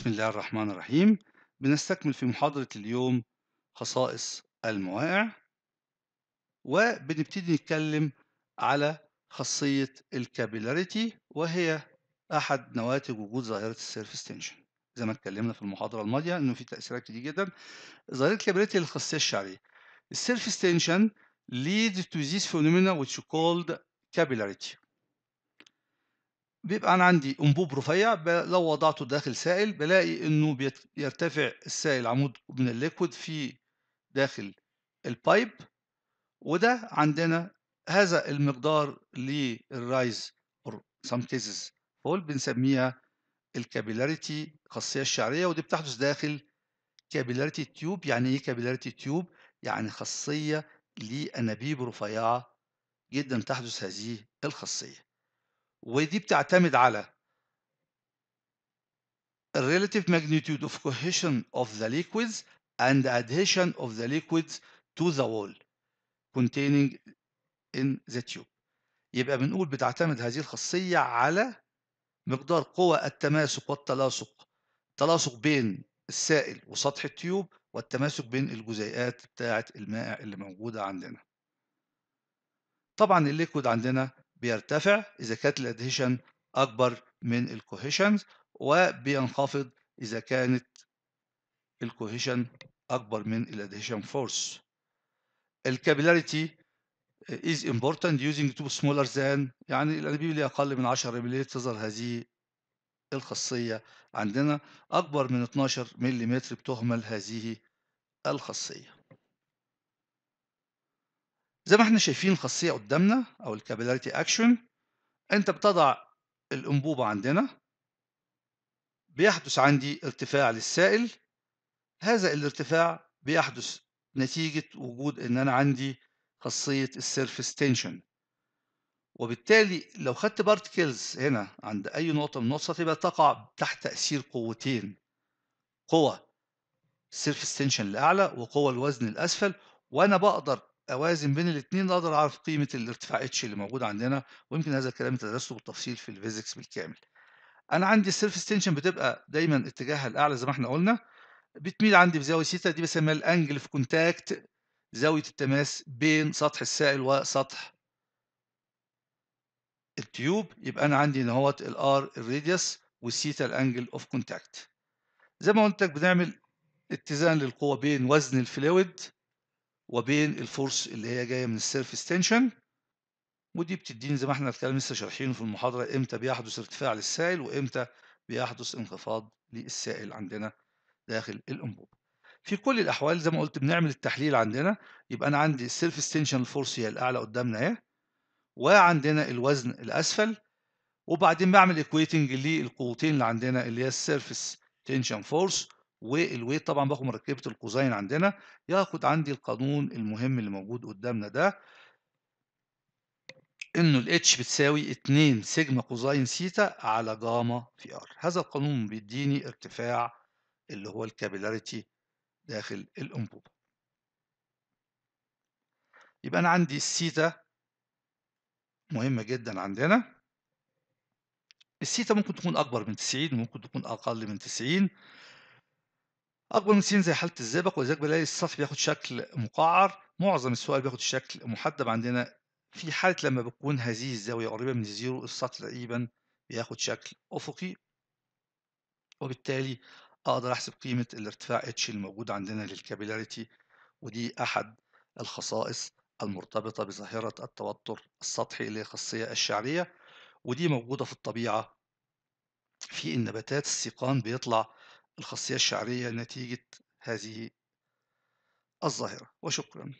بسم الله الرحمن الرحيم بنستكمل في محاضرة اليوم خصائص الموائع وبنبتدي نتكلم على خاصية الكابيلاريتي وهي أحد نواتج وجود ظاهرة السيرفيس تنشن زي ما اتكلمنا في المحاضرة الماضية إنه في تأثيرات كتير جدا ظاهرة الكابيلاريتي الخاصية الشعرية السيرفيس تنشن leads to this phenomena which is called capillarity بيبقى أنا عندي أنبوب رفيع لو وضعته داخل سائل بلاقي إنه بيرتفع السائل عمود من الليكويد في داخل البايب وده عندنا هذا المقدار للرايز اور some كيسز fall بنسميها الكابيلاريتي الخاصية الشعرية ودي بتحدث داخل كابيلاريتي تيوب يعني ايه كابيلاريتي تيوب يعني خاصية لأنابيب رفيعة جدا تحدث هذه الخاصية ودي بتعتمد على relative magnitude of cohesion of the liquids and adhesion of the liquids to the wall containing in the tube يبقى بنقول بتعتمد هذه الخاصية على مقدار قوى التماسك والتلاصق التلاصق بين السائل وسطح التيوب والتماسك بين الجزيئات بتاعة المائع اللي موجودة عندنا طبعا الليكود عندنا بيرتفع إذا كانت الأدهيشن أكبر من الكوهيشن وبينخفض إذا كانت الكوهيشن أكبر من الأدهيشن فورس. الكابيلاريتي is important using tube smaller than يعني الأنابيب اللي أقل من 10 ملي تظهر هذه الخاصية عندنا أكبر من 12 ملي بتهمل هذه الخاصية. زي ما احنا شايفين الخاصية قدامنا أو الكابيلاريتي أكشن أنت بتضع الأنبوبة عندنا بيحدث عندي ارتفاع للسائل هذا الارتفاع بيحدث نتيجة وجود إن أنا عندي خاصية السيرفيس تنشن وبالتالي لو خدت بارتكلز هنا عند أي نقطة من النقطة يبقى تقع تحت تأثير قوتين قوة السيرفيس تنشن الأعلى وقوة الوزن الأسفل وأنا بقدر أوازن بين الاتنين أقدر أعرف قيمة الارتفاع اتش اللي موجود عندنا ويمكن هذا الكلام أنت درسته بالتفصيل في الفيزيكس بالكامل. أنا عندي السيرفيس تنشن بتبقى دايما اتجاهها الأعلى زي ما احنا قلنا بتميل عندي بزاوية سيتا دي بسميها الأنجل في كونتاكت زاوية التماس بين سطح السائل وسطح التيوب يبقى أنا عندي هنا هو الار الريديوس والسيتا الأنجل أوف كونتاكت. زي ما قلت لك بنعمل اتزان للقوة بين وزن الفلويد وبين الفورس اللي هي جايه من السيرفيس تنشن ودي بتديني زي ما احنا الكلام لسه شارحينه في المحاضره امتى بيحدث ارتفاع للسائل وامتى بيحدث انخفاض للسائل عندنا داخل الانبوبه في كل الاحوال زي ما قلت بنعمل التحليل عندنا يبقى انا عندي السيرفيس تنشن الفورس هي الاعلى قدامنا اهي وعندنا الوزن الاسفل وبعدين بعمل ايكويتنج للقوتين اللي عندنا اللي هي السيرفس تنشن فورس والويت طبعا باخد مركبه الكوزين عندنا ياخد عندي القانون المهم اللي موجود قدامنا ده انه الاتش بتساوي 2 سيجما كوزين سيتا على جاما في ار هذا القانون بيديني ارتفاع اللي هو الكابيلاريتي داخل الانبوبه يبقى انا عندي السيتا مهمه جدا عندنا السيتا ممكن تكون اكبر من 90 وممكن تكون اقل من 90 أكبر من سين زي حالة الزئبق ولذلك بلاقي السطح بياخد شكل مقعر معظم السؤال بياخد شكل محدب عندنا في حالة لما بتكون هذه الزاوية قريبة من الزيرو السطح تقريبا بياخد شكل أفقي وبالتالي أقدر أحسب قيمة الارتفاع اتش الموجود عندنا للكابيلاريتي ودي أحد الخصائص المرتبطة بظاهرة التوتر السطحي اللي هي خاصية الشعرية ودي موجودة في الطبيعة في النباتات السيقان بيطلع الخاصية الشعرية نتيجة هذه الظاهرة وشكرا